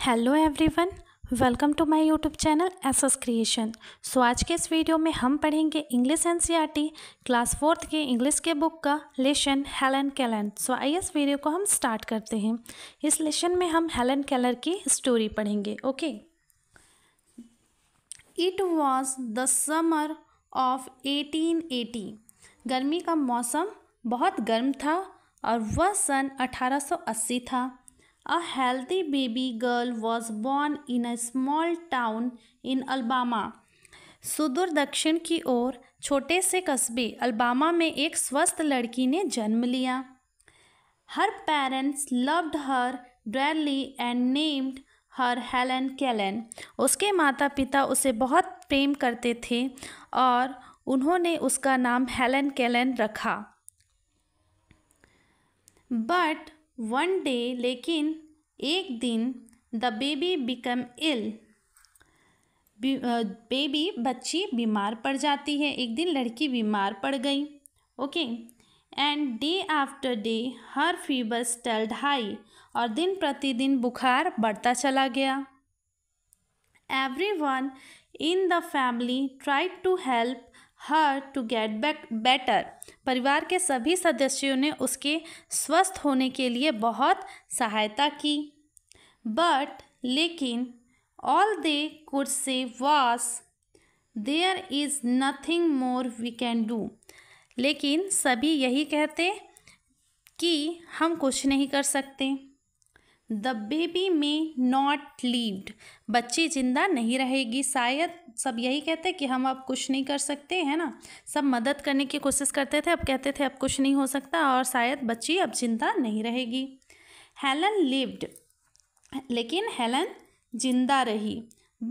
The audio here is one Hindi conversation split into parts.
Hello everyone welcome to my YouTube channel S S creation so आज के इस वीडियो में हम पढ़ेंगे इंग्लिश एन क्लास फोर्थ के इंग्लिश के बुक का लेशन हेलन कैलन सो आइए इस वीडियो को हम स्टार्ट करते हैं इस लेशन में हम हेलन कैलर की स्टोरी पढ़ेंगे okay it was the summer of 1880 गर्मी का मौसम बहुत गर्म था और वह सन अठारह था A healthy baby girl was born in a small town in Alabama. सुदूर दक्षिण की ओर छोटे से कस्बे अल्बामा में एक स्वस्थ लड़की ने जन्म लिया her parents loved her dearly and named her Helen Keller उसके माता पिता उसे बहुत प्रेम करते थे और उन्होंने उसका नाम हेलन कैलन रखा बट वन डे लेकिन एक दिन the baby become ill baby बच्ची बीमार पड़ जाती है एक दिन लड़की बीमार पड़ गई okay and day after day her fever stayed high और दिन प्रतिदिन बुखार बढ़ता चला गया everyone in the family tried to help her to get back better परिवार के सभी सदस्यों ने उसके स्वस्थ होने के लिए बहुत सहायता की बट लेकिन all they could say was there is nothing more we can do लेकिन सभी यही कहते कि हम कुछ नहीं कर सकते the baby may not lived बच्ची जिंदा नहीं रहेगी शायद सब यही कहते कि हम अब कुछ नहीं कर सकते हैं ना सब मदद करने की कोशिश करते थे अब कहते थे अब कुछ नहीं हो सकता और शायद बच्ची अब जिंदा नहीं रहेगी हेलन लिव्ड लेकिन हेलन जिंदा रही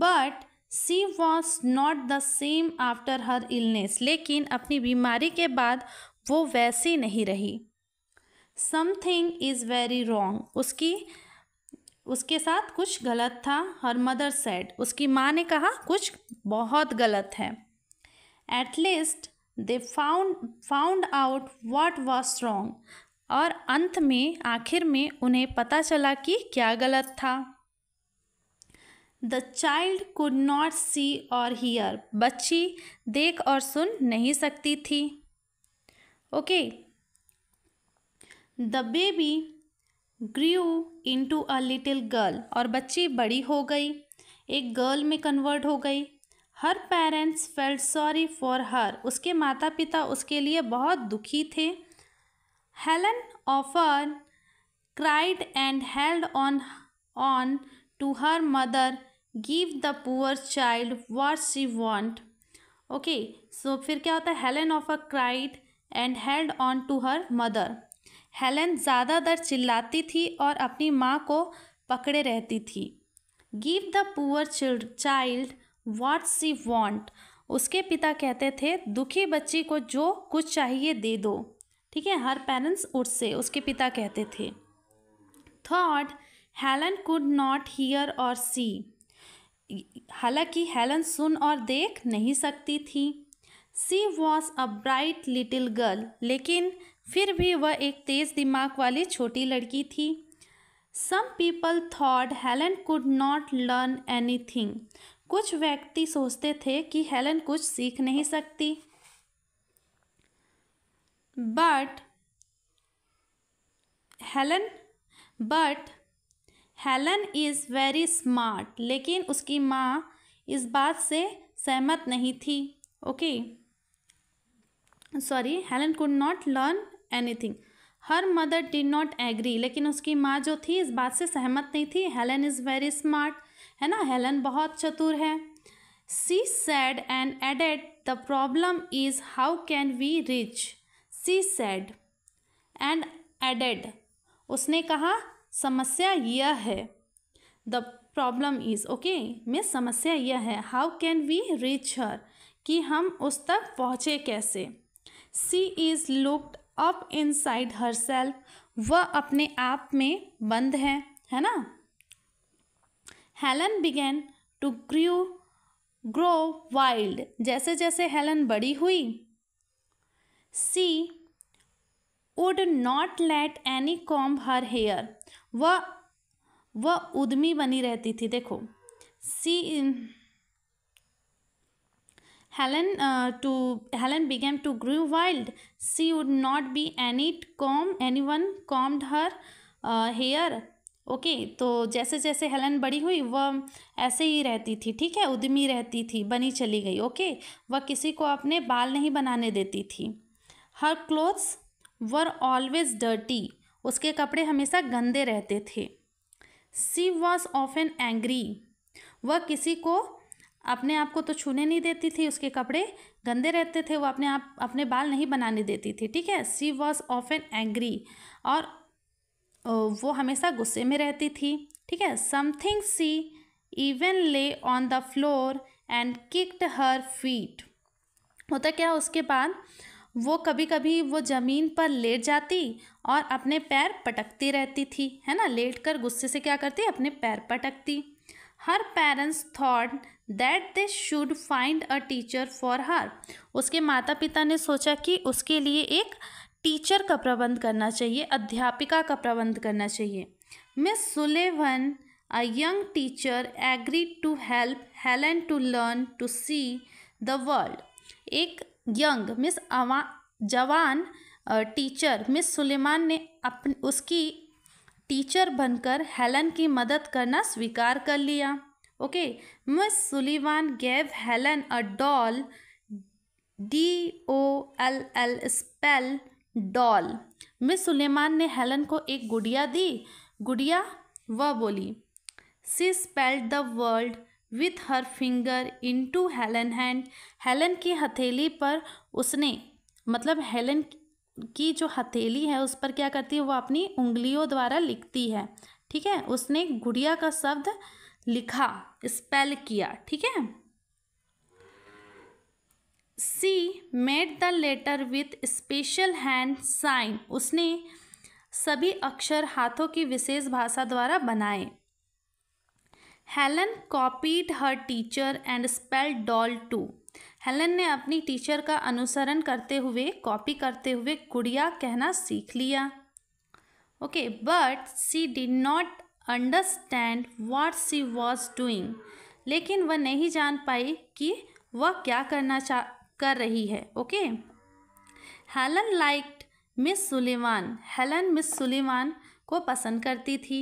but she was not the same after her illness लेकिन अपनी बीमारी के बाद वो वैसी नहीं रही समथिंग इज़ वेरी रॉन्ग उसकी उसके साथ कुछ गलत था हर मदर सेड उसकी माँ ने कहा कुछ बहुत गलत है at least they found found out what was wrong और अंत में आखिर में उन्हें पता चला कि क्या गलत था the child could not see और हीयर बच्ची देख और सुन नहीं सकती थी okay the baby grew to a little girl और बच्ची बड़ी हो गई एक गर्ल में कन्वर्ट हो गई her parents felt sorry for her उसके माता पिता उसके लिए बहुत दुखी थे हेलन ऑफर cried and held on on to her mother give the poor child what she want okay so फिर क्या होता है हेलन ऑफर cried and held on to her mother Helen ज़्यादातर चिल्लाती थी और अपनी माँ को पकड़े रहती थी give the poor child child what she want उसके पिता कहते थे दुखी बच्ची को जो कुछ चाहिए दे दो ठीक है हर पेरेंट्स उठ से उसके पिता कहते थे थर्ड हेलन कुड नॉट हीयर और सी हालांकि हेलन सुन और देख नहीं सकती थी she was a bright little girl लेकिन फिर भी वह एक तेज दिमाग वाली छोटी लड़की थी some people thought Helen could not learn anything कुछ व्यक्ति सोचते थे कि हेलन कुछ सीख नहीं सकती but Helen but Helen is very smart लेकिन उसकी माँ इस बात से सहमत नहीं थी okay sorry Helen could not learn anything her mother did not agree लेकिन उसकी माँ जो थी इस बात से सहमत नहीं थी हेलन इज़ वेरी स्मार्ट है ना हेलन बहुत चतुर है she said and added the problem is how can we reach she said and added उसने कहा समस्या यह है the problem is okay miss समस्या यह है how can we reach her कि हम उस तक पहुँचे कैसे she is locked up inside herself वह अपने आप में बंद है है ना Helen began to grew grow wild जैसे जैसे हेलन बड़ी हुई सी would not let any comb her hair वह वह उद्यमी बनी रहती थी देखो she Helen uh, to Helen began to grow wild. She would not be any calm anyone calmed her uh, hair. Okay okay, तो जैसे जैसे हेलन बड़ी हुई वह ऐसे ही रहती थी ठीक है उद्यमी रहती थी बनी चली गई ओके okay? वह किसी को अपने बाल नहीं बनाने देती थी her clothes were always dirty उसके कपड़े हमेशा गंदे रहते थे she was often angry वह किसी को अपने आप को तो छूने नहीं देती थी उसके कपड़े गंदे रहते थे वो अपने आप अपने बाल नहीं बनाने देती थी ठीक है she was often angry और वो हमेशा गुस्से में रहती थी ठीक है something she even lay on the floor and kicked her feet होता क्या उसके बाद वो कभी कभी वो ज़मीन पर लेट जाती और अपने पैर पटकती रहती थी है ना लेट कर गुस्से से क्या करती अपने पैर पटकती her parents thought that they should find a teacher for her उसके माता पिता ने सोचा कि उसके लिए एक टीचर का प्रबंध करना चाहिए अध्यापिका का प्रबंध करना चाहिए Miss Sullivan a young teacher agree to help Helen to learn to see the world एक यंग मिस अवा जवान टीचर मिस सुलेमान ने अपन उसकी टीचर बनकर हेलन की मदद करना स्वीकार कर लिया okay Miss Sullivan gave Helen a doll D O L L spell doll Miss Suleman ने हेलन को एक गुड़िया दी गुड़िया वह बोली she spelled the world with her finger into Helen hand Helen की हथेली पर उसने मतलब हेलन की जो हथेली है उस पर क्या करती है वो अपनी उंगलियों द्वारा लिखती है ठीक है उसने गुड़िया का शब्द लिखा स्पेल किया ठीक है she made the letter with special hand sign उसने सभी अक्षर हाथों की विशेष भाषा द्वारा बनाए Helen copied her teacher and spell doll to Helen ने अपनी टीचर का अनुसरण करते हुए कॉपी करते हुए गुड़िया कहना सीख लिया okay but she did not understand what she was doing लेकिन वह नहीं जान पाई कि वह क्या करना चाह कर रही है okay Helen liked Miss Suleman Helen Miss Suleman को पसंद करती थी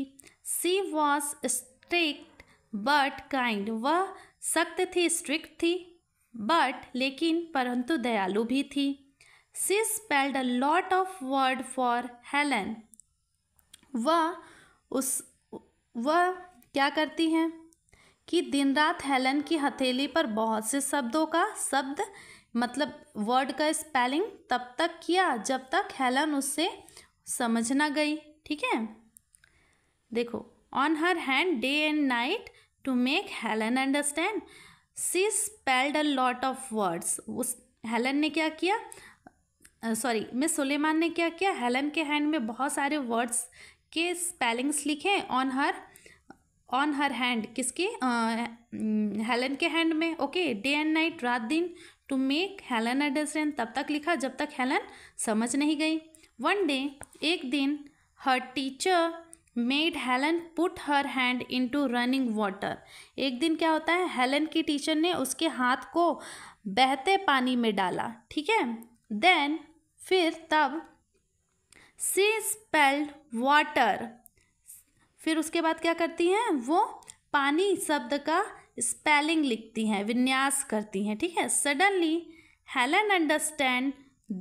she was strict but kind वह सख्त थी स्ट्रिक्ट थी बट लेकिन परंतु दयालु भी थी she spelled a lot of word for Helen वह उस वह क्या करती हैं कि दिन रात हेलन की हथेली पर बहुत से शब्दों का शब्द मतलब वर्ड का स्पेलिंग तब तक किया जब तक हेलन उससे समझ ना गई ठीक है देखो on her hand day and night to make Helen understand she spelled a lot of words उस हेलन ने क्या किया सॉरी मिस सुलेमान ने क्या किया हेलन के हैंड में बहुत सारे वर्ड्स के स्पेलिंग्स लिखें on her on her hand किसके हेलन हम्म, के हैंड में ओके डे एंड नाइट रात दिन टू मेक हेलन अंडरस्टैंड तब तक लिखा जब तक हेलन समझ नहीं गई वन डे एक दिन her teacher made Helen put her hand to running water एक दिन क्या होता है हेलन की टीचर ने उसके हाथ को बहते पानी में डाला ठीक है देन फिर तब सी स्पेल्ड वाटर फिर उसके बाद क्या करती हैं वो पानी शब्द का स्पेलिंग लिखती हैं विन्यास करती हैं ठीक है suddenly Helen understand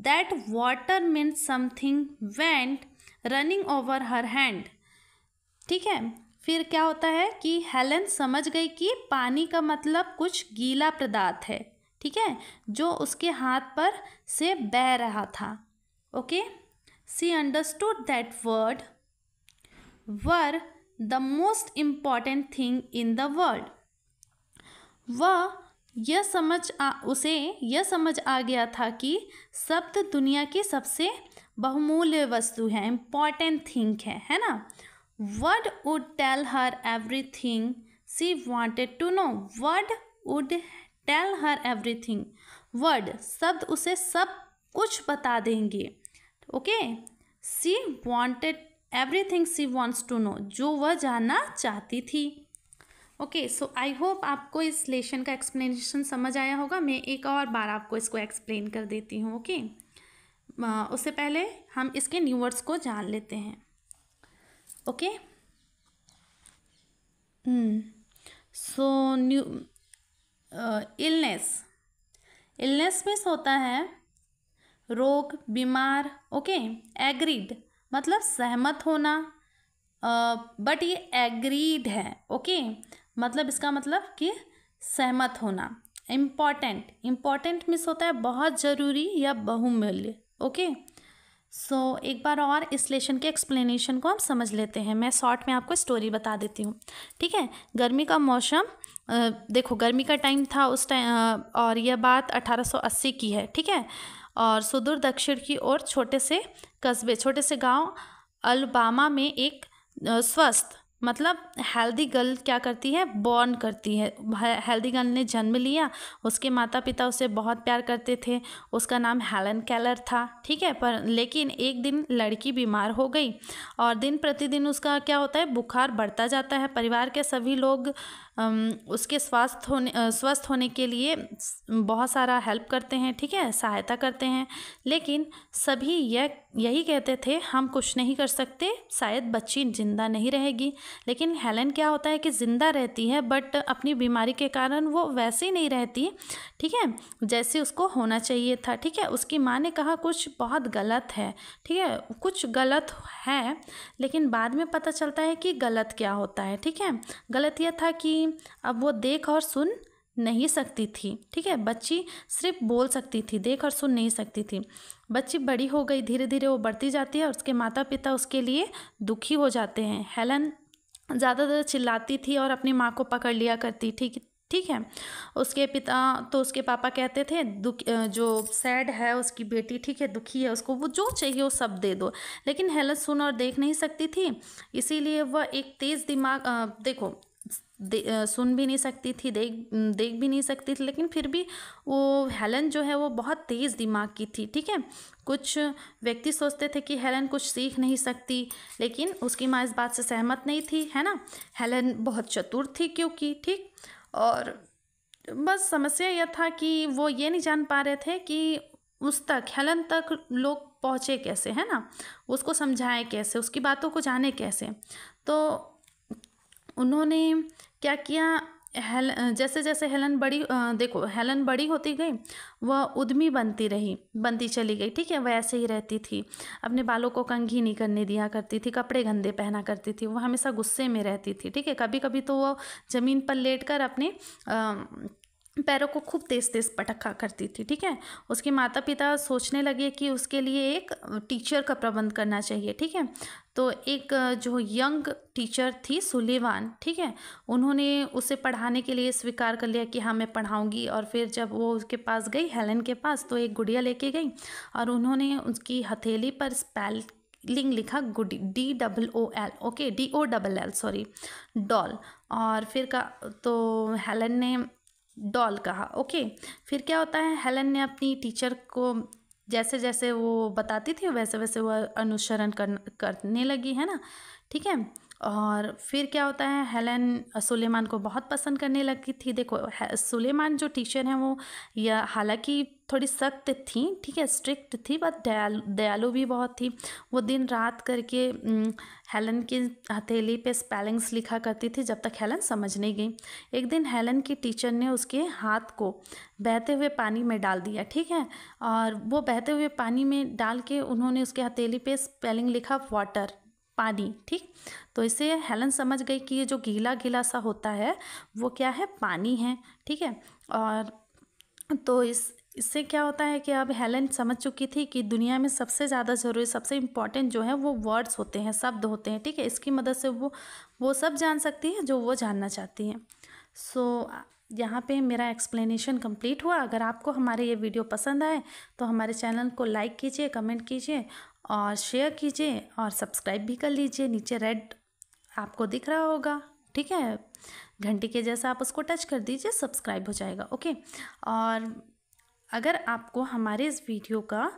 that water mean something went running over her hand ठीक है फिर क्या होता है कि हेलन समझ गई कि पानी का मतलब कुछ गीला पदार्थ है ठीक है जो उसके हाथ पर से बह रहा था okay okay? she understood that word were the most important thing in the world वह यह समझ आ, उसे यह समझ आ गया था कि शब्द दुनिया की सबसे बहुमूल्य वस्तु है इम्पॉर्टेंट थिंग है है ना word would tell her everything she wanted to know word would tell her everything word शब्द उसे सब कुछ बता देंगे okay she wanted everything she wants to know जो वह जानना चाहती थी ओके सो आई होप आपको इस लेशन का एक्सप्लेनेशन समझ आया होगा मैं एक और बार आपको इसको एक्सप्लेन कर देती हूँ ओके okay? उससे पहले हम इसके न्यू वर्ड्स को जान लेते हैं okay so new illness illness मिस होता है रोग बीमार ओके एग्रीड मतलब सहमत होना बट ये एग्रीड है ओके मतलब इसका मतलब कि सहमत होना इम्पॉर्टेंट इम्पॉर्टेंट मिस होता है बहुत ज़रूरी या बहुमूल्य ओके सो so, एक बार और इस लेशन के एक्सप्लेनेशन को हम समझ लेते हैं मैं शॉर्ट में आपको स्टोरी बता देती हूँ ठीक है गर्मी का मौसम देखो गर्मी का टाइम था उस टाइम और यह बात 1880 की है ठीक है और सुदूर दक्षिण की ओर छोटे से कस्बे छोटे से गांव अलबामा में एक स्वस्थ मतलब हेल्दी गर्ल क्या करती है बॉर्न करती है हेल्दी गर्ल ने जन्म लिया उसके माता पिता उसे बहुत प्यार करते थे उसका नाम हेलन कैलर था ठीक है पर लेकिन एक दिन लड़की बीमार हो गई और दिन प्रतिदिन उसका क्या होता है बुखार बढ़ता जाता है परिवार के सभी लोग उसके स्वास्थ्य होने स्वस्थ होने के लिए बहुत सारा हेल्प करते हैं ठीक है सहायता करते हैं लेकिन सभी यह यही कहते थे हम कुछ नहीं कर सकते शायद बच्ची जिंदा नहीं रहेगी लेकिन हेलन क्या होता है कि ज़िंदा रहती है बट अपनी बीमारी के कारण वो वैसे ही नहीं रहती ठीक है जैसे उसको होना चाहिए था ठीक है उसकी माँ ने कहा कुछ बहुत गलत है ठीक है कुछ गलत है लेकिन बाद में पता चलता है कि गलत क्या होता है ठीक है गलत यह था कि अब वो देख और सुन नहीं सकती थी ठीक है बच्ची सिर्फ बोल सकती थी देख और सुन नहीं सकती थी बच्ची बड़ी हो गई धीरे धीरे वो बढ़ती जाती है और उसके माता पिता उसके लिए दुखी हो जाते हैं हेलन ज़्यादातर चिल्लाती थी और अपनी माँ को पकड़ लिया करती ठीक ठीक है उसके पिता तो उसके पापा कहते थे दुख जो सैड है उसकी बेटी ठीक है दुखी है उसको वो जो चाहिए वो सब दे दो लेकिन हेलन सुन और देख नहीं सकती थी इसीलिए वह एक तेज़ दिमाग आ, देखो सुन भी नहीं सकती थी देख देख भी नहीं सकती थी लेकिन फिर भी वो हेलन जो है वो बहुत तेज़ दिमाग की थी ठीक है कुछ व्यक्ति सोचते थे कि हेलन कुछ सीख नहीं सकती लेकिन उसकी माँ इस बात से सहमत नहीं थी है ना हेलन बहुत चतुर थी क्योंकि ठीक और बस समस्या यह था कि वो ये नहीं जान पा रहे थे कि उस तक हेलन तक लोग पहुँचे कैसे है ना उसको समझाएं कैसे उसकी बातों को जाने कैसे तो उन्होंने क्या किया हेल जैसे जैसे हेलन बड़ी देखो हेलन बड़ी होती गई वह उद्यमी बनती रही बनती चली गई ठीक है वह ऐसे ही रहती थी अपने बालों को कंघी नहीं करने दिया करती थी कपड़े गंदे पहना करती थी वह हमेशा गुस्से में रहती थी ठीक है कभी कभी तो वह ज़मीन पर लेट कर अपने पैरों को खूब तेज तेज पटखा करती थी ठीक है उसके माता पिता सोचने लगे कि उसके लिए एक टीचर का प्रबंध करना चाहिए ठीक है तो एक जो यंग टीचर थी सुलेवान ठीक है उन्होंने उसे पढ़ाने के लिए स्वीकार कर लिया कि हाँ मैं पढ़ाऊँगी और फिर जब वो उसके पास गई हेलन के पास तो एक गुड़िया लेके गई और उन्होंने उसकी हथेली पर स्पेल लिंग लिखा गुडी D double O L okay D O double L sorry doll और फिर का तो हेलन ने डॉल कहा ओके फिर क्या होता है हेलन ने अपनी टीचर को जैसे जैसे वो बताती थी वैसे वैसे वह अनुसरण कर, करने लगी है ना ठीक है और फिर क्या होता है हेलन सुलेमान को बहुत पसंद करने लगी थी देखो सुलेमान जो टीचर हैं वो या हालांकि थोड़ी सख्त थी ठीक है स्ट्रिक्ट थी बट दयालु दयालु भी बहुत थी वो दिन रात करके हेलन की हथेली पे स्पेलिंग्स लिखा करती थी जब तक हेलन समझ नहीं गई एक दिन हेलन की टीचर ने उसके हाथ को बहते हुए पानी में डाल दिया ठीक है और वो बहते हुए पानी में डाल के उन्होंने उसके हथेली पे स्पेलिंग लिखा वाटर पानी ठीक तो इसे हेलन समझ गई कि ये जो गीला गीला सा होता है वो क्या है पानी है ठीक है और तो इस इससे क्या होता है कि अब हेलन समझ चुकी थी कि दुनिया में सबसे ज़्यादा ज़रूरी सबसे इम्पॉर्टेंट जो है वो वर्ड्स होते हैं शब्द होते हैं ठीक है इसकी मदद से वो वो सब जान सकती है जो वो जानना चाहती हैं सो so, यहाँ पे मेरा एक्सप्लेनेशन कंप्लीट हुआ अगर आपको हमारे ये वीडियो पसंद आए तो हमारे चैनल को लाइक कीजिए कमेंट कीजिए और शेयर कीजिए और सब्सक्राइब भी कर लीजिए नीचे रेड आपको दिख रहा होगा ठीक है घंटी के जैसा आप उसको टच कर दीजिए सब्सक्राइब हो जाएगा ओके और अगर आपको हमारे इस वीडियो का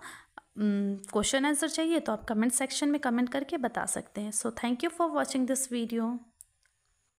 क्वेश्चन आंसर चाहिए तो आप कमेंट सेक्शन में कमेंट करके बता सकते हैं so thank you for watching this video